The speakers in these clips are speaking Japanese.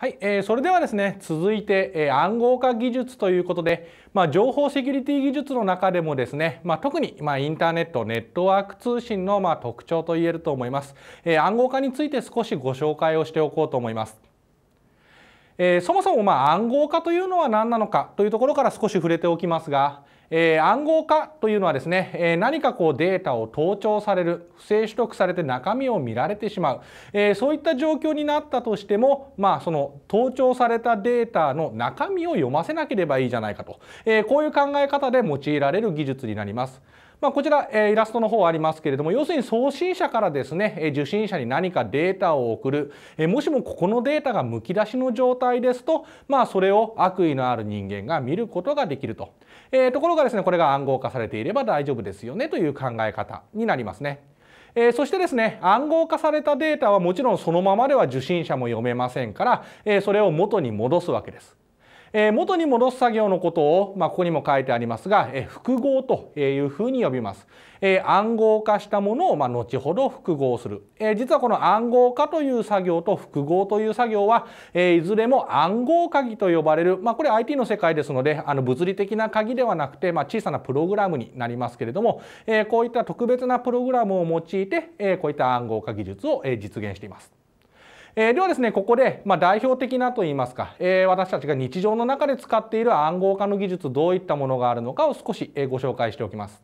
はい、えー、それではですね続いて、えー、暗号化技術ということで、まあ、情報セキュリティ技術の中でもですね、まあ、特に、まあ、インターネットネットワーク通信の、まあ、特徴と言えると思います、えー、暗号化について少しご紹介をしておこうと思います。えー、そもそもまあ暗号化というのは何なのかというところから少し触れておきますが、えー、暗号化というのはですね、えー、何かこうデータを盗聴される不正取得されて中身を見られてしまう、えー、そういった状況になったとしても、まあ、その盗聴されたデータの中身を読ませなければいいじゃないかと、えこういう考え方で用いられる技術になります。まあ、こちら、えイラストの方ありますけれども要するに送信者からですね、え受信者に何かデータを送る、えもしもここのデータがむき出しの状態ですと、まあ、それを悪意のある人間が見ることができると。えー、ところがですねこれが暗号化されていれば大丈夫ですよねという考え方になりますね。えー、そしてですね暗号化されたデータはもちろんそのままでは受信者も読めませんから、えー、それを元に戻すわけです。えー、元に戻す作業のことを、まあ、ここにも書いてありますが、えー、複合というふうに呼びます、えー、暗号化したものを、まあ、後ほど複合する、えー、実はこの暗号化という作業と複合という作業は、えー、いずれも暗号鍵と呼ばれる、まあ、これ IT の世界ですのであの物理的な鍵ではなくて、まあ、小さなプログラムになりますけれども、えー、こういった特別なプログラムを用いて、えー、こういった暗号化技術を、えー、実現しています。えー、ではですねここで、まあ、代表的なといいますか、えー、私たちが日常の中で使っている暗号化の技術どういったものがあるのかを少しご紹介しておきます。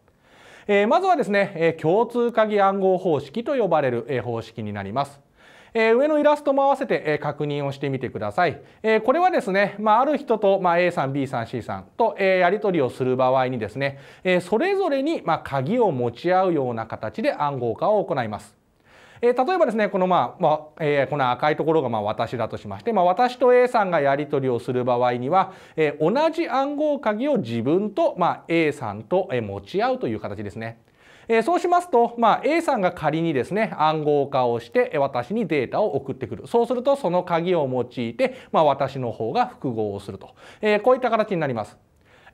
えー、まずはですね、えー、共通鍵暗号方式と呼ばれる、えー、方式になります。えー、上のイラストも合わせて、えー、確認をしてみてください。えー、これはですね、まあ、ある人と、まあ、A さん B さん C さんと、えー、やり取りをする場合にですね、えー、それぞれに、まあ、鍵を持ち合うような形で暗号化を行います。えー、例えばですねこの,、まあまあえー、この赤いところがまあ私だとしまして、まあ、私と A さんがやり取りをする場合には、えー、同じ暗号鍵を自分と、まあ、A さんと、え持ち合うという形ですね。えー、そうしますと、まあ、A さんが仮にですね暗号化をして私にデータを送ってくるそうするとその鍵を用いて、まあ、私の方が複合をすると、えー、こういった形になります。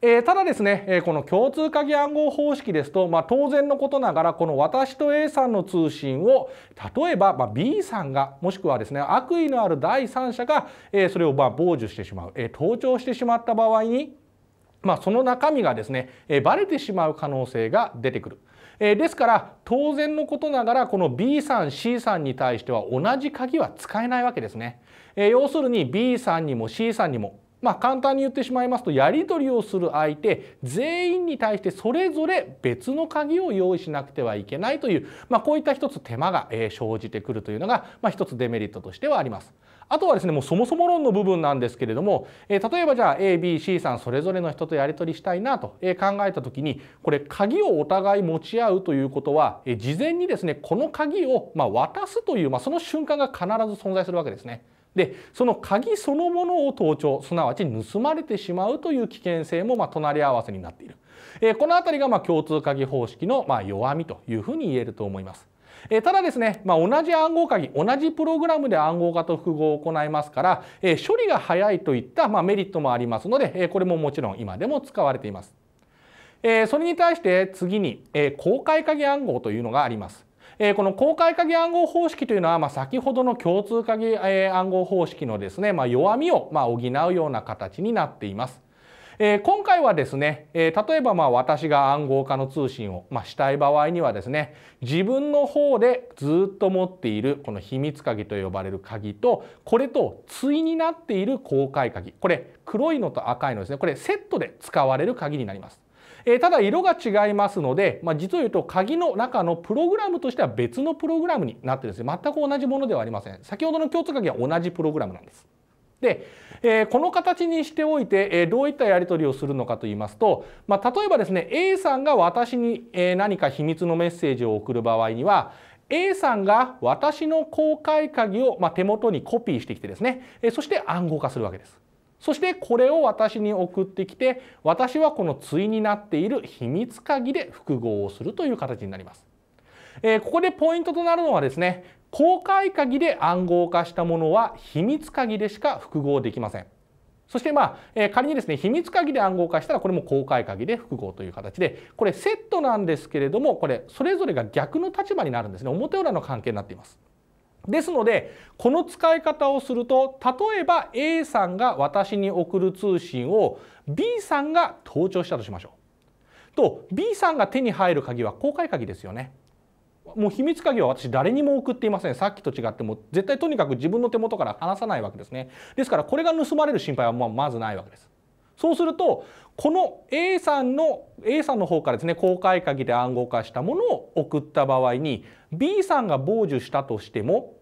えー、ただですね、えー、この共通鍵暗号方式ですと、まあ、当然のことながらこの私と A さんの通信を例えば、まあ、B さんがもしくはですね悪意のある第三者が、えー、それをまあ傍受してしまう、えー、盗聴してしまった場合に、まあ、その中身がですね、えー、バレてしまう可能性が出てくる。ですから当然のことながらこの B さん C さんに対しては同じ鍵は使えないわけですね。要するに B さんにも C さんにもまあ、簡単に言ってしまいますとやり取りをする相手全員に対してそれぞれ別の鍵を用意しなくてはいけないという、まあ、こういった一つ手間が生じてくるというのが、まあ、一つデメリットとしてはあります。あとはですねもうそもそも論の部分なんですけれども、えー、例えばじゃあ ABC さんそれぞれの人とやり取りしたいなと、え考えた時にこれ鍵をお互い持ち合うということは、えー、事前にですねこの鍵を、まあ、渡すという、まあ、その瞬間が必ず存在するわけですね。でその鍵そのものを盗聴すなわち盗まれてしまうという危険性もま隣り合わせになっている、えー、この辺りがま共通鍵方式のま弱みというふうに言えると思います。えただですね、まあ、同じ暗号鍵同じプログラムで暗号化と複合を行いますから、え処理が早いといった、まメリットもありますので、えこれももちろん今でも使われています。えそれに対して次に、え公開鍵暗号というのがあります。えー、この公開鍵暗号方式というのは、まあ、先ほどの共通鍵、えー、暗号方式のですね、まあ、弱みを、まあ、補うような形になっています。えー、今回はですね、えー、例えばまあ私が暗号化の通信を、まあ、したい場合にはですね自分の方でずっと持っているこの秘密鍵と呼ばれる鍵とこれと対になっている公開鍵これ黒いのと赤いのですねこれセットで使われる鍵になります。えー、ただ色が違いますので、まあ、実を言うと鍵の中のプログラムとしては別のプログラムになってるんですね全く同じものではありません先ほどの共通鍵は同じプログラムなんです。で、えー、この形にしておいて、えー、どういったやり取りをするのかと言いますと、まあ、例えばですね A さんが私に、えー、何か秘密のメッセージを送る場合には A さんが私の公開鍵を、まあ、手元にコピーしてきてですね、えー、そして暗号化するわけです。そしてこれを私に送ってきて私はこの対になっている秘密鍵で複合をするという形になります。えー、ここでポイントとなるのはですね公開鍵で暗号化したものは秘密鍵でしか複合できません。そしてまあ、えー、仮にですね秘密鍵で暗号化したらこれも公開鍵で複合という形でこれセットなんですけれどもこれそれぞれが逆の立場になるんですね表裏の関係になっています。ですのでこの使い方をすると例えば A さんが私に送る通信を B さんが盗聴したとしましょう。と B さんが手に入る鍵は公開鍵ですよね。もう秘密鍵は私誰にも送っていませんさっきと違っても絶対とにかく自分の手元から離さないわけですねですからこれが盗まれる心配はままずないわけですそうするとこの A さんの A さんの方からですね公開鍵で暗号化したものを送った場合に B さんが傍受したとしても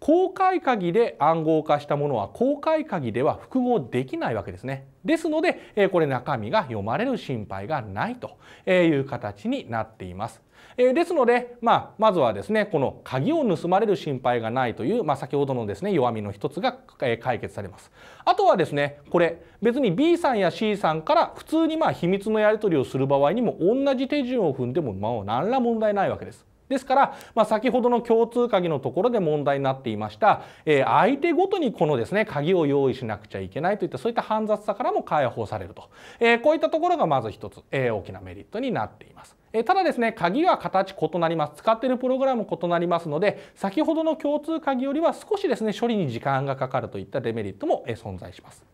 公開鍵で暗号化したものは公開鍵では複合できないわけですね。ですので、えこれ中身が読まれる心配がないという形になっています。えですので、まあ、まずはですねこの鍵を盗まれる心配がないという、まあ、先ほどのですね弱みの一つが、え解決されます。あとはですねこれ別に B さんや C さんから普通にまあ秘密のやり取りをする場合にも同じ手順を踏んでもまあ何ら問題ないわけです。ですから、まあ、先ほどの共通鍵のところで問題になっていました、えー、相手ごとにこのですね鍵を用意しなくちゃいけないといったそういった煩雑さからも解放されると、えー、こういったところがまず一つ、えー、大きなメリットになっています。ただですね鍵は形異なります使っているプログラム異なりますので先ほどの共通鍵よりは少しですね処理に時間がかかるといったデメリットも、存在します。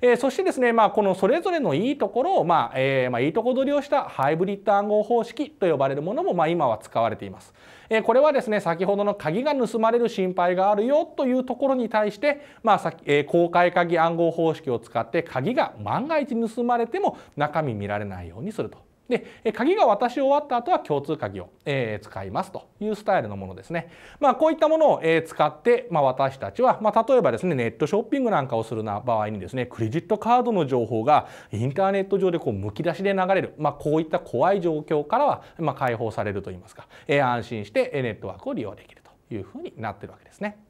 えー、そしてですね、まあ、このそれぞれのいいところを、まあえーまあ、いいとこ取りをしたハイブリッド暗号方式と呼ばれるものも、まあ、今は使われています。えー、これはですね先ほどの鍵が盗まれる心配があるよというところに対して、まあさえー、公開鍵暗号方式を使って鍵が万が一盗まれても中身見られないようにすると。で鍵が渡し終わった後は共通鍵を、え使いますというスタイルのものですね。まあ、こういったものを、え使って、まあ、私たちは、まあ、例えばですねネットショッピングなんかをするな場合にですねクレジットカードの情報がインターネット上でこうむき出しで流れる、まあ、こういった怖い状況からは、ま解放されるといいますか、え安心してネットワークを利用できるというふうになってるわけですね。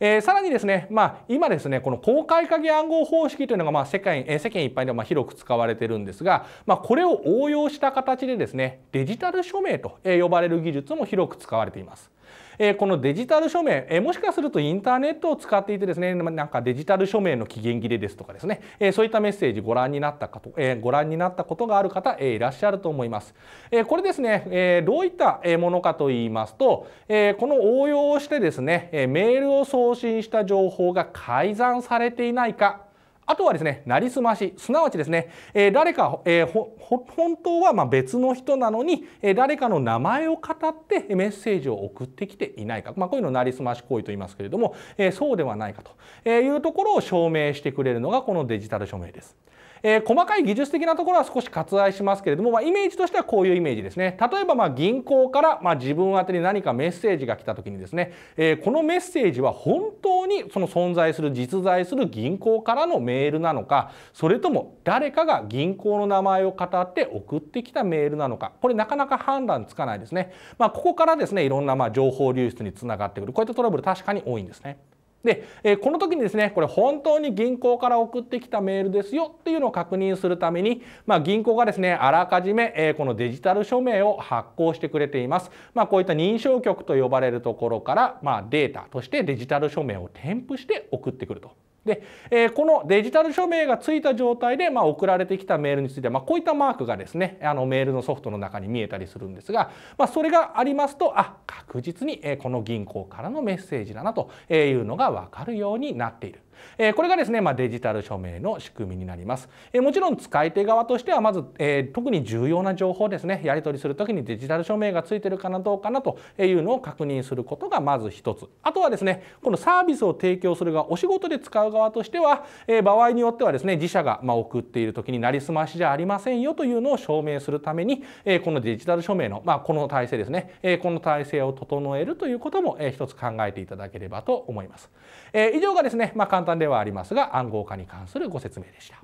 えー、さらにですね、まあ、今ですねこの公開鍵暗号方式というのが、まあ、世界、えー、世間一般でまあ広く使われてるんですが、まあ、これを応用した形でですねデジタル署名と呼ばれる技術も広く使われています。えこのデジタル署名、えもしかするとインターネットを使っていてですねなんかデジタル署名の期限切れですとかですね、えそういったメッセージご覧になったかと、えご覧になったことがある方、えいらっしゃると思います。えこれですね、えどういったものかと言いますと、えこの応用をしてですねメールを送信した情報が改ざんされていないかあとはですね、なりすまし、すなわちですね、えー、誰か、えー、ほ本当はま別の人なのに、えー、誰かの名前を語ってメッセージを送ってきていないか、まあ、こういうのをなりすまし行為と言いますけれども、えそうではないかというところを証明してくれるのがこのデジタル署名です。えー、細かい技術的なところは少し割愛しますけれども、まあ、イメージとしてはこういうイメージですね例えばま銀行から、ま自分宛に何かメッセージが来た時にですね、えー、このメッセージは本当にその存在する実在する銀行からのメールなのかそれとも誰かが銀行の名前を語って送ってきたメールなのかこれなかなか判断つかないですね、まあ、ここからですねいろんなま情報流出につながってくるこういったトラブル確かに多いんですね。で、えこの時にですねこれ本当に銀行から送ってきたメールですよっていうのを確認するために、まあ、銀行がですねあらかじめ、えこのデジタル署名を発行してくれています。まあ、こういった認証局と呼ばれるところから、まあ、データとしてデジタル署名を添付して送ってくると。で、えー、このデジタル署名がついた状態で、まあ、送られてきたメールについては、まあ、こういったマークがですねあのメールのソフトの中に見えたりするんですが、まあ、それがありますとあ確実にこの銀行からのメッセージだなというのが分かるようになっている。えこれがですね、まあ、デジタル署名の仕組みになります。えもちろん使い手側としてはまず、え特に重要な情報ですねやり取りする時にデジタル署名がついてるかなどうかなというのを確認することがまず一つあとはですねこのサービスを提供する側お仕事で使う側としては、え場合によってはですね自社がま送っている時になりすましじゃありませんよというのを証明するために、えこのデジタル署名の、まあ、この体制ですね、えこの体制を整えるということも、え一つ考えていただければと思います。え以上がですね、まあ、簡簡単ではありますが暗号化に関するご説明でした。